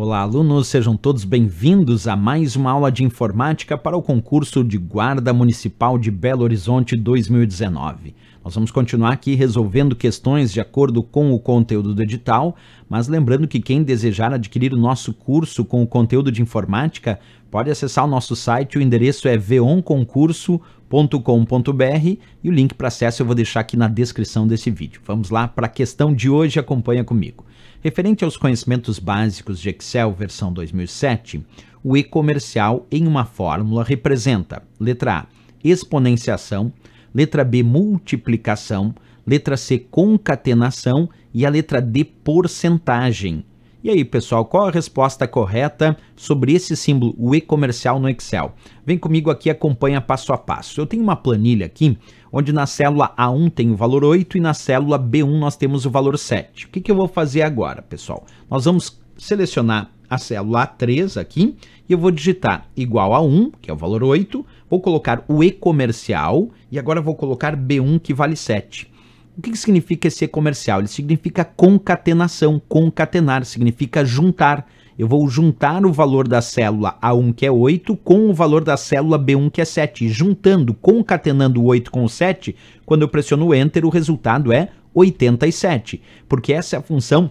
Olá, alunos, sejam todos bem-vindos a mais uma aula de informática para o concurso de Guarda Municipal de Belo Horizonte 2019. Nós vamos continuar aqui resolvendo questões de acordo com o conteúdo do edital, mas lembrando que quem desejar adquirir o nosso curso com o conteúdo de informática pode acessar o nosso site, o endereço é veonconcurso.com.br e o link para acesso eu vou deixar aqui na descrição desse vídeo. Vamos lá para a questão de hoje, acompanha comigo. Referente aos conhecimentos básicos de Excel versão 2007, o e comercial em uma fórmula representa, letra A, exponenciação, letra B, multiplicação, letra C, concatenação e a letra D, porcentagem. E aí, pessoal, qual a resposta correta sobre esse símbolo, o E comercial no Excel? Vem comigo aqui e acompanha passo a passo. Eu tenho uma planilha aqui, onde na célula A1 tem o valor 8 e na célula B1 nós temos o valor 7. O que, que eu vou fazer agora, pessoal? Nós vamos selecionar a célula A3 aqui e eu vou digitar igual a 1, que é o valor 8, vou colocar o E comercial e agora vou colocar B1 que vale 7. O que, que significa esse E comercial? Ele significa concatenação, concatenar, significa juntar. Eu vou juntar o valor da célula A1, que é 8, com o valor da célula B1, que é 7. Juntando, concatenando o 8 com o 7, quando eu pressiono o Enter, o resultado é 87, porque essa é a função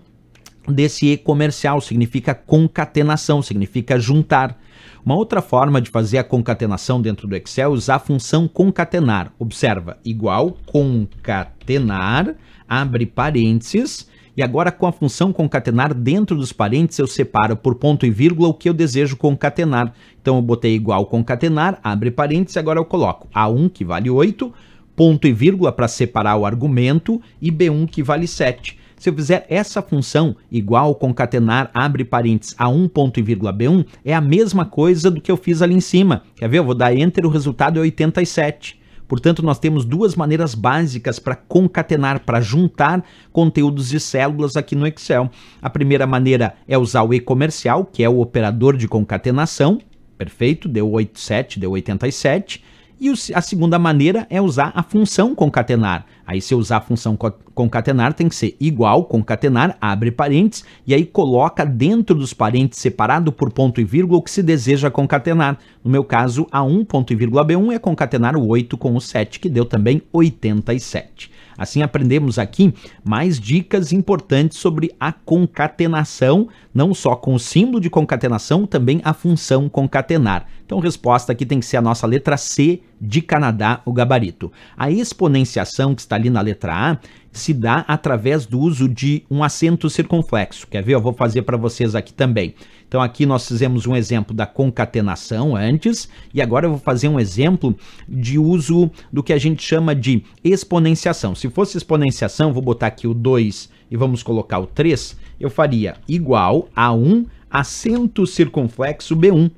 desse E comercial, significa concatenação, significa juntar. Uma outra forma de fazer a concatenação dentro do Excel é usar a função concatenar. Observa, igual concatenar, abre parênteses, e agora com a função concatenar dentro dos parênteses eu separo por ponto e vírgula o que eu desejo concatenar. Então eu botei igual concatenar, abre parênteses, agora eu coloco A1 que vale 8, ponto e vírgula para separar o argumento e B1 que vale 7. Se eu fizer essa função igual concatenar abre parênteses a1 ponto e vírgula b1, é a mesma coisa do que eu fiz ali em cima. Quer ver? Eu vou dar enter, o resultado é 87. Portanto, nós temos duas maneiras básicas para concatenar, para juntar conteúdos de células aqui no Excel. A primeira maneira é usar o e-comercial, que é o operador de concatenação. Perfeito, deu 87, deu 87. E a segunda maneira é usar a função concatenar. Aí, se eu usar a função concatenar, tem que ser igual concatenar, abre parênteses, e aí coloca dentro dos parênteses separado por ponto e vírgula o que se deseja concatenar. No meu caso, a1 ponto e vírgula B1 é concatenar o 8 com o 7, que deu também 87. Assim aprendemos aqui mais dicas importantes sobre a concatenação, não só com o símbolo de concatenação, também a função concatenar. Então, resposta aqui tem que ser a nossa letra C de Canadá, o gabarito. A exponenciação, que está ali na letra A, se dá através do uso de um acento circunflexo. Quer ver? Eu vou fazer para vocês aqui também. Então aqui nós fizemos um exemplo da concatenação antes e agora eu vou fazer um exemplo de uso do que a gente chama de exponenciação. Se fosse exponenciação, vou botar aqui o 2 e vamos colocar o 3, eu faria igual a 1 acento circunflexo B1.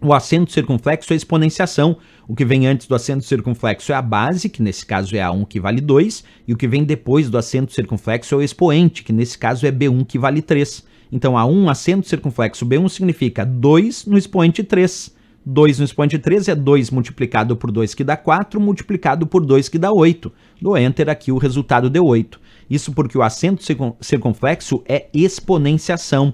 O acento circunflexo é exponenciação. O que vem antes do acento circunflexo é a base, que nesse caso é A1 que vale 2, e o que vem depois do acento circunflexo é o expoente, que nesse caso é B1 que vale 3. Então, A1 acento circunflexo B1 significa 2 no expoente 3. 2 no expoente 3 é 2 multiplicado por 2 que dá 4, multiplicado por 2 que dá 8. Do Enter aqui o resultado deu 8. Isso porque o acento circunflexo é exponenciação.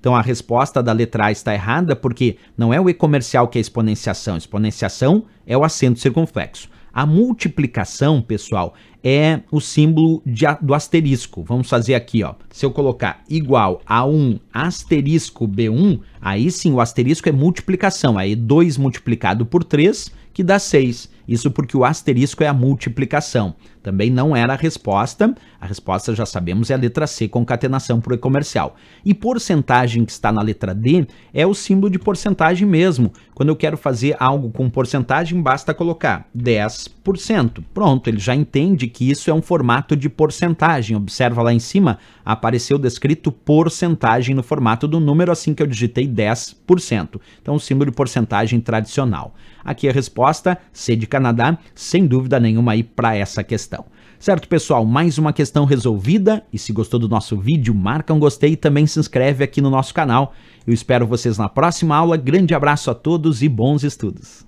Então a resposta da letra A está errada porque não é o e comercial que é exponenciação. Exponenciação é o acento circunflexo. A multiplicação, pessoal, é o símbolo de, do asterisco. Vamos fazer aqui, ó. Se eu colocar igual a 1 asterisco B1, aí sim o asterisco é multiplicação. Aí 2 multiplicado por 3, que dá 6. Isso porque o asterisco é a multiplicação. Também não era a resposta. A resposta, já sabemos, é a letra C, concatenação o comercial. E porcentagem que está na letra D é o símbolo de porcentagem mesmo. Quando eu quero fazer algo com porcentagem, basta colocar 10%. Pronto, ele já entende que isso é um formato de porcentagem. Observa lá em cima, apareceu descrito porcentagem no formato do número, assim que eu digitei 10%. Então, o símbolo de porcentagem tradicional. Aqui a resposta, C de Canadá, sem dúvida nenhuma aí para essa questão. Certo, pessoal? Mais uma questão resolvida. E se gostou do nosso vídeo, marca um gostei e também se inscreve aqui no nosso canal. Eu espero vocês na próxima aula. Grande abraço a todos e bons estudos!